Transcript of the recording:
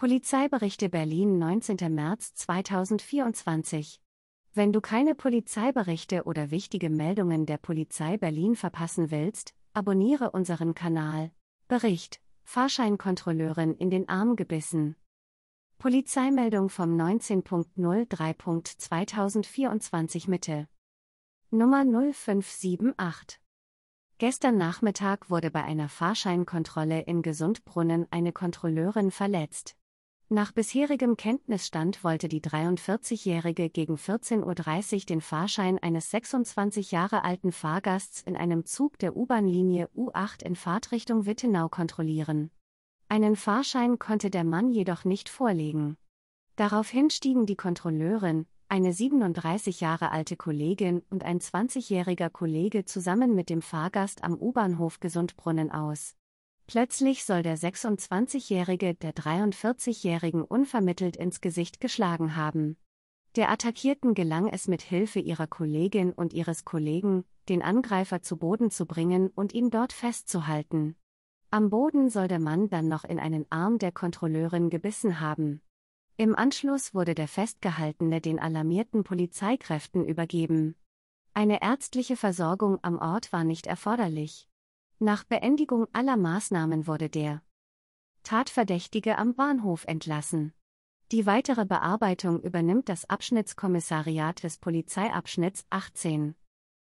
Polizeiberichte Berlin 19. März 2024 Wenn du keine Polizeiberichte oder wichtige Meldungen der Polizei Berlin verpassen willst, abonniere unseren Kanal. Bericht Fahrscheinkontrolleurin in den Arm gebissen. Polizeimeldung vom 19.03.2024 Mitte. Nummer 0578. Gestern Nachmittag wurde bei einer Fahrscheinkontrolle in Gesundbrunnen eine Kontrolleurin verletzt. Nach bisherigem Kenntnisstand wollte die 43-Jährige gegen 14.30 Uhr den Fahrschein eines 26 Jahre alten Fahrgasts in einem Zug der U-Bahn-Linie U8 in Fahrtrichtung Wittenau kontrollieren. Einen Fahrschein konnte der Mann jedoch nicht vorlegen. Daraufhin stiegen die Kontrolleurin, eine 37 Jahre alte Kollegin und ein 20-jähriger Kollege zusammen mit dem Fahrgast am U-Bahnhof Gesundbrunnen aus. Plötzlich soll der 26-Jährige der 43-Jährigen unvermittelt ins Gesicht geschlagen haben. Der Attackierten gelang es mit Hilfe ihrer Kollegin und ihres Kollegen, den Angreifer zu Boden zu bringen und ihn dort festzuhalten. Am Boden soll der Mann dann noch in einen Arm der Kontrolleurin gebissen haben. Im Anschluss wurde der Festgehaltene den alarmierten Polizeikräften übergeben. Eine ärztliche Versorgung am Ort war nicht erforderlich. Nach Beendigung aller Maßnahmen wurde der Tatverdächtige am Bahnhof entlassen. Die weitere Bearbeitung übernimmt das Abschnittskommissariat des Polizeiabschnitts 18.